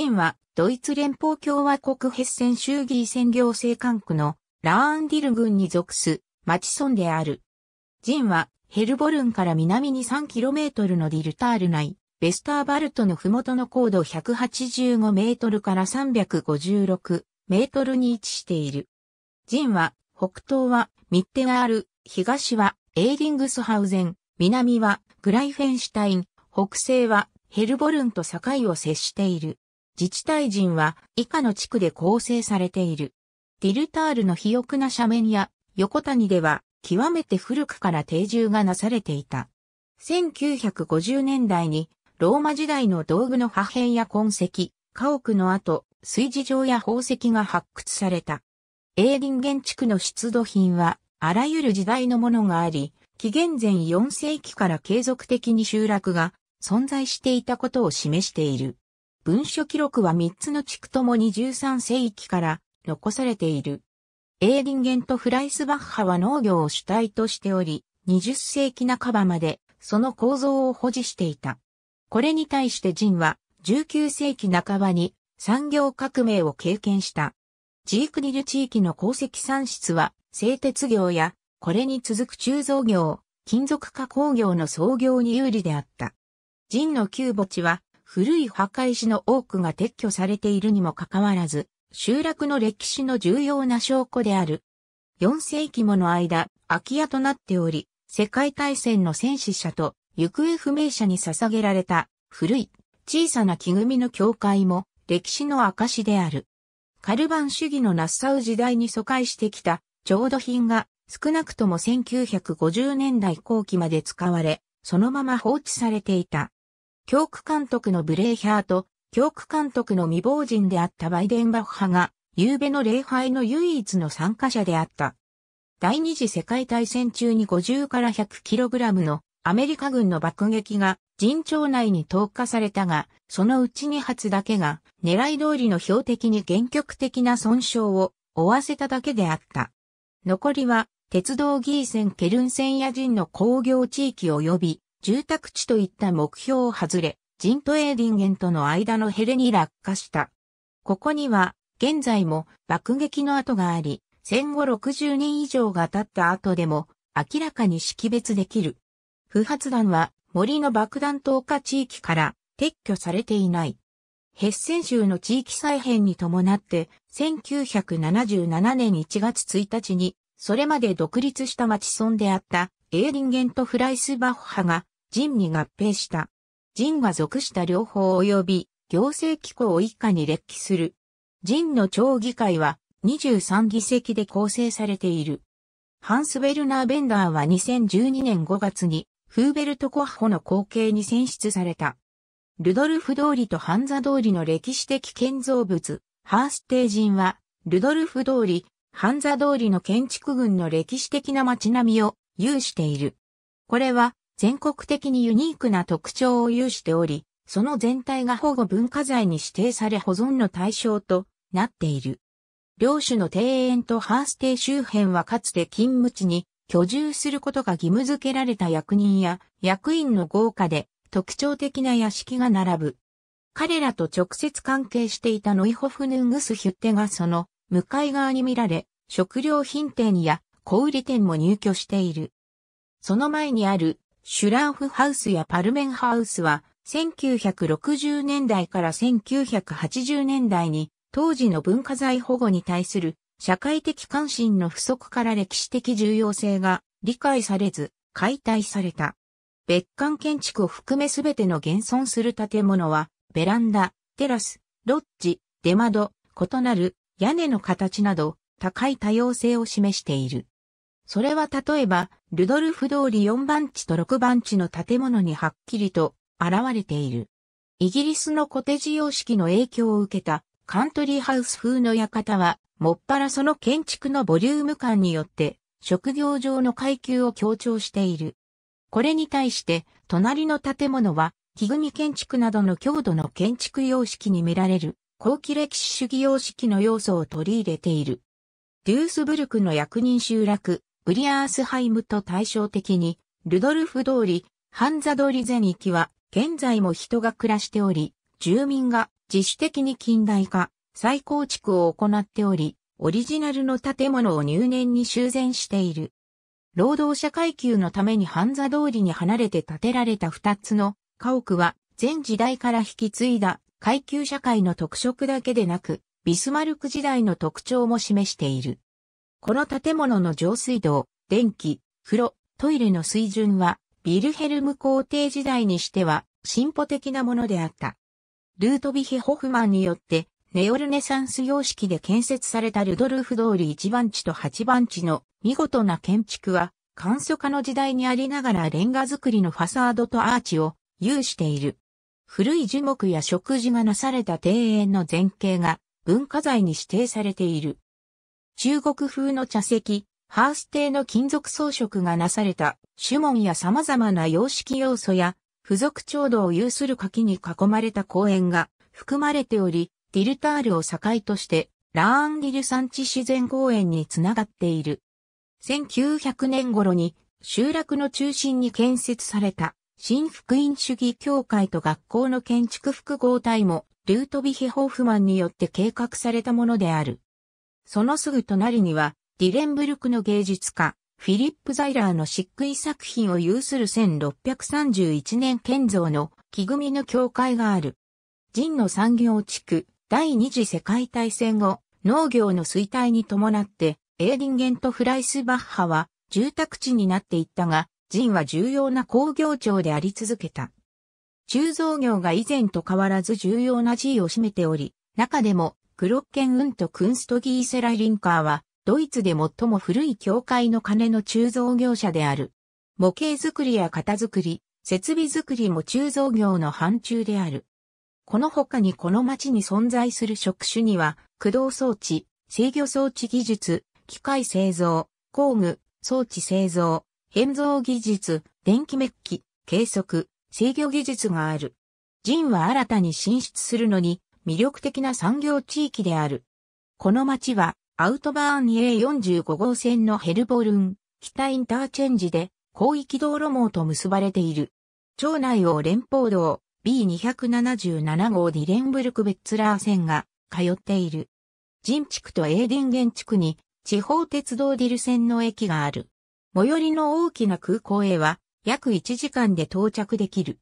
人は、ドイツ連邦共和国ヘッセン州議専業政管区のラーンディル郡に属す町村である。人は、ヘルボルンから南に 3km のディルタール内、ベスターバルトの麓の高度185メートルから356メートルに位置している。人は、北東はミッテガール、東はエーリングスハウゼン、南はグライフェンシュタイン、北西はヘルボルンと境を接している。自治体人は以下の地区で構成されている。ディルタールの肥沃な斜面や横谷では極めて古くから定住がなされていた。1950年代にローマ時代の道具の破片や痕跡、家屋の後、水事場や宝石が発掘された。エーリン地区の出土品はあらゆる時代のものがあり、紀元前4世紀から継続的に集落が存在していたことを示している。文書記録は3つの地区ともに13世紀から残されている。エーリンゲンとフライスバッハは農業を主体としており、20世紀半ばまでその構造を保持していた。これに対してジンは19世紀半ばに産業革命を経験した。ジークニル地域の鉱石産出は製鉄業やこれに続く鋳造業、金属加工業の創業に有利であった。ジンの旧墓地は古い墓石の多くが撤去されているにもかかわらず、集落の歴史の重要な証拠である。4世紀もの間、空き家となっており、世界大戦の戦死者と行方不明者に捧げられた古い小さな木組みの教会も歴史の証である。カルバン主義のナッサウ時代に疎開してきた調度品が少なくとも1950年代後期まで使われ、そのまま放置されていた。教区監督のブレーヒャーと、教区監督の未亡人であったバイデンバッハが、夕べの礼拝の唯一の参加者であった。第二次世界大戦中に50から 100kg のアメリカ軍の爆撃が陣町内に投下されたが、そのうち2発だけが狙い通りの標的に原極的な損傷を負わせただけであった。残りは鉄道ギーセン・ケルン線や陣の工業地域及び住宅地といった目標を外れ、ジントエーディンゲンとの間のヘレに落下した。ここには、現在も爆撃の跡があり、戦後60年以上が経った後でも、明らかに識別できる。不発弾は森の爆弾投下地域から撤去されていない。ヘッセン州の地域再編に伴って、1977年1月1日に、それまで独立した町村であったエーディンゲント・フライスバッハが人に合併した。人は属した両方及び行政機構を以下に列記する。人の町議会は23議席で構成されている。ハンス・ベルナー・ベンダーは2012年5月にフーベルトコッホの後継に選出された。ルドルフ通りとハンザ通りの歴史的建造物、ハーステージンは、ルドルフ通り、ハンザ通りの建築群の歴史的な街並みを有している。これは、全国的にユニークな特徴を有しており、その全体が保護文化財に指定され保存の対象となっている。領主の庭園とハースイ周辺はかつて勤務地に居住することが義務付けられた役人や役員の豪華で特徴的な屋敷が並ぶ。彼らと直接関係していたノイホフヌングスヒュッテがその向かい側に見られ、食料品店や小売店も入居している。その前にあるシュラーフハウスやパルメンハウスは、1960年代から1980年代に、当時の文化財保護に対する社会的関心の不足から歴史的重要性が理解されず、解体された。別館建築を含めすべての現存する建物は、ベランダ、テラス、ロッジ、出窓、異なる屋根の形など、高い多様性を示している。それは例えば、ルドルフ通り4番地と6番地の建物にはっきりと現れている。イギリスのコテージ様式の影響を受けたカントリーハウス風の館は、もっぱらその建築のボリューム感によって職業上の階級を強調している。これに対して、隣の建物は、木組建築などの強度の建築様式に見られる、後期歴史主義様式の要素を取り入れている。デュースブルクの役人集落、ウリアースハイムと対照的に、ルドルフ通り、ハンザ通り全域は、現在も人が暮らしており、住民が自主的に近代化、再構築を行っており、オリジナルの建物を入念に修繕している。労働者階級のためにハンザ通りに離れて建てられた二つの家屋は、前時代から引き継いだ階級社会の特色だけでなく、ビスマルク時代の特徴も示している。この建物の上水道、電気、風呂、トイレの水準は、ビルヘルム皇帝時代にしては、進歩的なものであった。ルートビヒ・ホフマンによって、ネオルネサンス様式で建設されたルドルフ通り1番地と8番地の見事な建築は、簡素化の時代にありながらレンガ造りのファサードとアーチを有している。古い樹木や食事がなされた庭園の前景が文化財に指定されている。中国風の茶席、ハース邸の金属装飾がなされた、主門や様々な様式要素や、付属調度を有する柿に囲まれた公園が含まれており、ディルタールを境として、ラーンリル山地自然公園につながっている。1900年頃に集落の中心に建設された新福音主義協会と学校の建築複合体もルートビヒ・ホーフマンによって計画されたものである。そのすぐ隣には、ディレンブルクの芸術家、フィリップ・ザイラーの漆喰作品を有する1631年建造の木組みの教会がある。人の産業地区、第二次世界大戦後、農業の衰退に伴って、エーディンゲンとフライスバッハは住宅地になっていったが、人は重要な工業庁であり続けた。鋳造業が以前と変わらず重要な地位を占めており、中でもクロッケンウント・クンストギーセラ・リンカーは、ドイツで最も古い教会の鐘の鋳造業者である。模型作りや型作り、設備作りも鋳造業の範疇である。この他にこの町に存在する職種には、駆動装置、制御装置技術、機械製造、工具、装置製造、変造技術、電気メッキ、計測、制御技術がある。ンは新たに進出するのに、魅力的な産業地域である。この町は、アウトバーン A45 号線のヘルボルン、北インターチェンジで、広域道路網と結ばれている。町内を連邦道 B277 号ディレンブルクベッツラー線が通っている。人地区とエーディンゲン地区に地方鉄道ディル線の駅がある。最寄りの大きな空港へは約1時間で到着できる。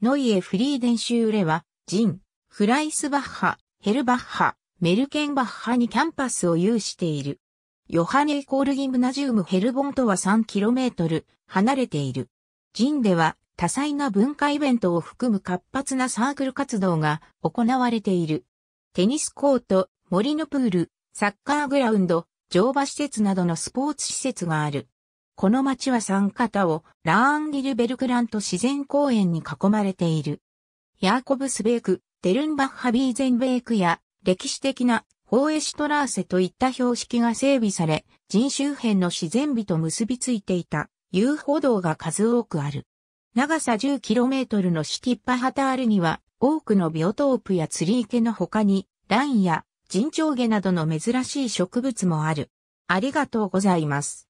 ノイエ・フリーデンシューレは、人、フライスバッハ、ヘルバッハ、メルケンバッハにキャンパスを有している。ヨハネイコールギムナジウムヘルボンとは 3km 離れている。ジンでは多彩な文化イベントを含む活発なサークル活動が行われている。テニスコート、森のプール、サッカーグラウンド、乗馬施設などのスポーツ施設がある。この町は三方をラーンギルベルクラント自然公園に囲まれている。ヤーコブスベーク、デルンバッハビーゼンベークや歴史的なホーエシトラーセといった標識が整備され、人周辺の自然美と結びついていた遊歩道が数多くある。長さ 10km のシティッパハタールには多くのビオトープや釣り池の他に、ランや人長毛などの珍しい植物もある。ありがとうございます。